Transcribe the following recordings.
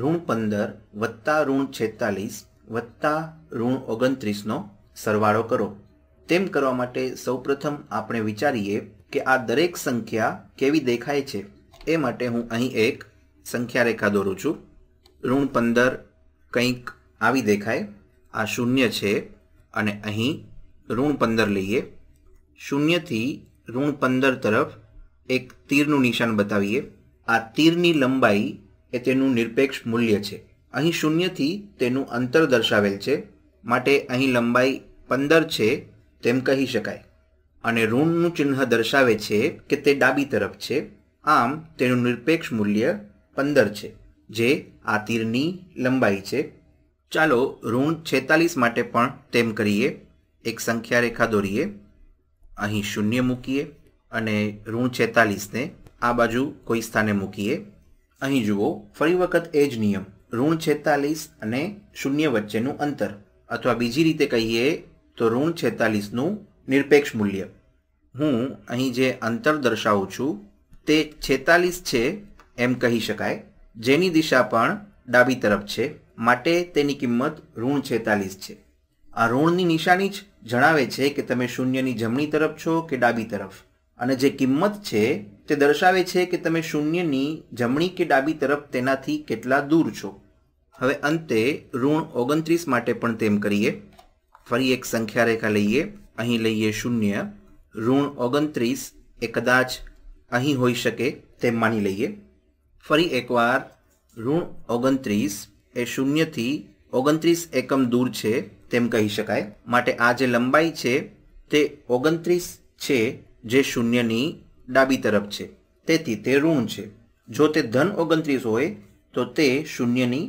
ઋણ પંદર વત્તા ઋણ છેતાલીસ વત્તા ઋણ ઓગણત્રીસનો સરવાળો કરો તેમ કરવા માટે સૌપ્રથમ આપણે વિચારીએ કે આ દરેક સંખ્યા કેવી દેખાય છે એ માટે હું અહીં એક સંખ્યા રેખા દોરું છું ઋણ પંદર કંઈક આવી દેખાય આ શૂન્ય છે અને અહીં ઋણ પંદર લઈએ શૂન્યથી ઋણ પંદર તરફ એક તીરનું નિશાન બતાવીએ આ તીરની લંબાઈ એ તેનું નિરપેક્ષ મૂલ્ય છે અહીં શૂન્યથી તેનું અંતર દર્શાવેલ છે માટે અહીં લંબાઈ પંદર છે તેમ કહી શકાય અને ઋણનું ચિહ્ન દર્શાવે છે કે તે ડાબી તરફ છે આમ તેનું નિરપેક્ષ મૂલ્ય પંદર છે જે આ તીરની લંબાઈ છે ચાલો ઋણ છેતાલીસ માટે પણ તેમ કરીએ એક સંખ્યા રેખા દોરીએ અહીં શૂન્ય મૂકીએ અને ઋણ છેતાલીસને આ બાજુ કોઈ સ્થાને મૂકીએ અહીં જુઓ ફરી વખત એ જ નિયમ ઋણ છેતાલીસ અને શૂન્ય વચ્ચેનું અંતર અથવા બીજી રીતે કહીએ તો ઋણ છેતાલીસનું નિરપેક્ષ મૂલ્ય હું અહીં જે અંતર દર્શાવું છું તે છેતાલીસ છે એમ કહી શકાય જેની દિશા પણ ડાબી તરફ છે માટે તેની કિંમત ઋણ છેતાલીસ છે આ ઋણની નિશાની જ જણાવે છે કે તમે શૂન્યની જમણી તરફ છો કે ડાબી તરફ અને જે કિંમત છે તે દર્શાવે છે કે તમે શૂન્યની જમણી કે ડાબી તરફ તેનાથી કેટલા દૂર છો હવે અંતે ઋણ ઓગણત્રીસ માટે પણ તેમ કરીએ ફરી એક સંખ્યા રેખા લઈએ અહીં લઈએ શૂન્ય ઋણ ઓગણત્રીસ એ કદાચ અહીં હોઈ શકે તેમ માની લઈએ ફરી એકવાર ઋણ ઓગણત્રીસ એ શૂન્યથી ઓગણત્રીસ એકમ દૂર છે તેમ કહી શકાય માટે આ જે લંબાઈ છે તે ઓગણત્રીસ છે જે શૂન્યની ડાબી તરફ છે તેથી તે ઋણ છે જો તે ધન ઓગણત્રીસ હોય તો તે શૂન્યની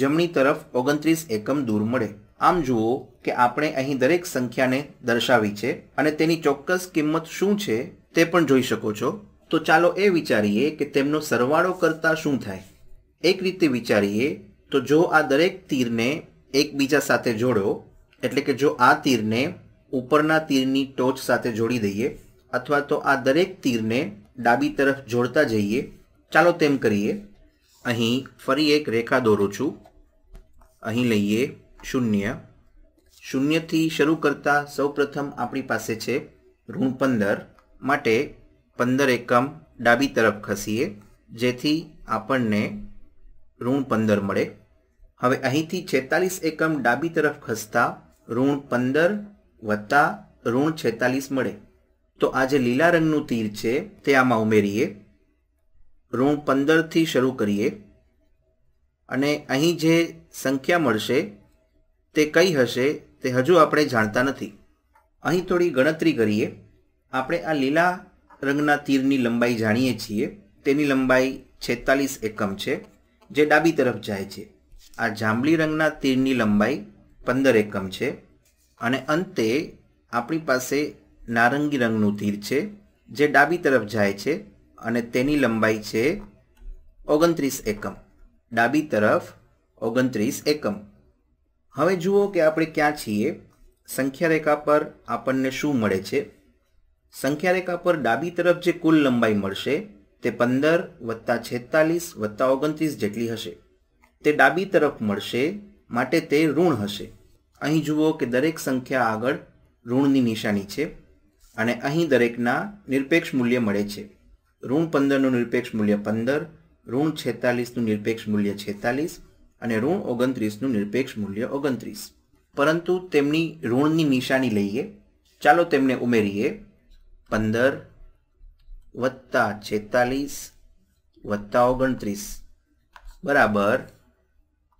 જમણી તરફ ઓગણત્રીસ એકમ દૂર મળે આમ જુઓ કે આપણે અહીં દરેક સંખ્યાને દર્શાવી છે અને તેની ચોક્કસ કિંમત શું છે તે પણ જોઈ શકો છો તો ચાલો એ વિચારીએ કે તેમનો સરવાળો કરતા શું થાય એક રીતે વિચારીએ તો જો આ દરેક તીરને એકબીજા સાથે જોડો એટલે કે જો આ તીરને ઉપરના તીરની ટોચ સાથે જોડી દઈએ અથવા તો આ દરેક તીરને ડાબી તરફ જોડતા જઈએ ચાલો તેમ કરીએ અહીં ફરી એક રેખા દોરું છું અહીં લઈએ શૂન્ય શૂન્યથી શરૂ કરતા સૌપ્રથમ આપણી પાસે છે ઋણ પંદર માટે પંદર એકમ ડાબી તરફ ખસીએ જેથી આપણને ઋણ પંદર મળે હવે અહીંથી છેતાલીસ એકમ ડાબી તરફ ખસતા ઋણ પંદર વત્તા ઋણ છેતાલીસ મળે તો આ જે લીલા રંગનું તીર છે તે આમાં ઉમેરીએ ઋણ પંદરથી શરૂ કરીએ અને અહીં જે સંખ્યા મળશે તે કઈ હશે તે હજુ આપણે જાણતા નથી અહીં થોડી ગણતરી કરીએ આપણે આ લીલા રંગના તીરની લંબાઈ જાણીએ છીએ તેની લંબાઈ છેતાલીસ એકમ છે જે ડાબી તરફ જાય છે આ જાંબલી રંગના તીરની લંબાઈ પંદર એકમ છે અને અંતે આપણી પાસે નારંગી રંગનું તીર છે જે ડાબી તરફ જાય છે અને તેની લંબાઈ છે ઓગણત્રીસ એકમ ડાબી તરફ ઓગણત્રીસ એકમ હવે જુઓ કે આપણે ક્યાં છીએ સંખ્યા રેખા પર આપણને શું મળે છે સંખ્યા રેખા પર ડાબી તરફ જે કુલ લંબાઈ મળશે તે પંદર વત્તા છેતાલીસ વત્તા ઓગણત્રીસ જેટલી હશે તે ડાબી તરફ મળશે માટે તે ઋણ હશે અહીં જુઓ કે દરેક સંખ્યા આગળ ઋણની નિશાની છે અને અહીં દરેકના નિરપેક્ષ મૂલ્ય મળે છે ઋણ પંદરનું નિરપેક્ષ મૂલ્ય પંદર ઋણ છેતાલીસનું નિરપેક્ષ મૂલ્ય છેતાલીસ અને ઋણ ઓગણત્રીસનું નિરપેક્ષ મૂલ્ય ઓગણત્રીસ પરંતુ તેમની ઋણની નિશાની લઈએ ચાલો તેમને ઉમેરીએ પંદર વત્તા છેતાલીસ વત્તા ઓગણત્રીસ બરાબર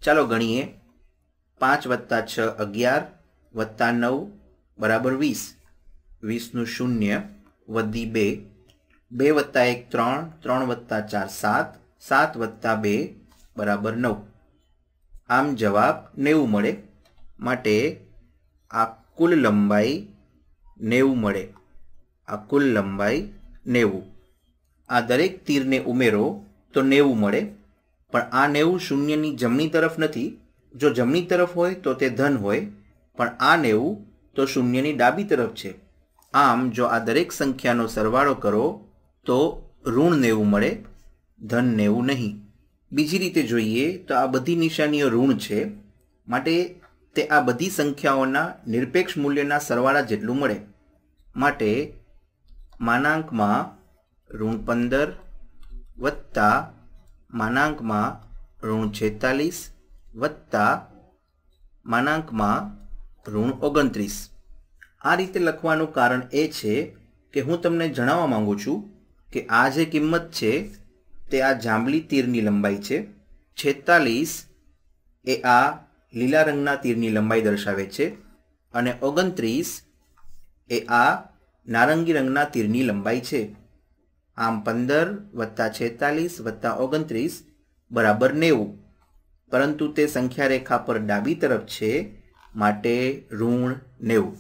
ચાલો ગણીએ પાંચ વત્તા છ અગિયાર વત્તા નવ બરાબર વીસ વીસનું શૂન્ય વધી બે બે વત્તા એક ત્રણ ત્રણ વત્તા ચાર સાત સાત વત્તા બે બરાબર નવ આમ જવાબ નેવું મળે માટે આ કુલ લંબાઈ નેવું મળે આ કુલ લંબાઈ નેવું આ દરેક તીરને ઉમેરો તો નેવું મળે પણ આ નેવું શૂન્યની જમણી તરફ નથી જો જમણી તરફ હોય તો તે ધન હોય પણ આ નેવું તો શૂન્યની ડાબી તરફ છે આમ જો આ દરેક સંખ્યાનો સરવાળો કરો તો ઋણ નેવું મળે ધન નેવું નહીં બીજી રીતે જોઈએ તો આ બધી નિશાનીઓ ઋણ છે માટે તે આ બધી સંખ્યાઓના નિરપેક્ષ મૂલ્યના સરવાળા જેટલું મળે માટે માનાંકમાં ઋણ પંદર વત્તા માનાંકમાં ઋણ છેતાલીસ વત્તા માનાંકમાં ઋણ ઓગણત્રીસ આ રીતે લખવાનું કારણ એ છે કે હું તમને જણાવવા માંગુ છું કે આ જે કિંમત છે તે આ જાંબલી તીરની લંબાઈ છે છેતાલીસ એ આ લીલા રંગના તીરની લંબાઈ દર્શાવે છે અને ઓગણત્રીસ એ આ નારંગી રંગના તીરની લંબાઈ છે આમ પંદર વત્તા છેતાલીસ વત્તા ઓગણત્રીસ બરાબર નેવું પરંતુ તે સંખ્યા રેખા પર ડાબી તરફ છે માટે ઋણ નેવું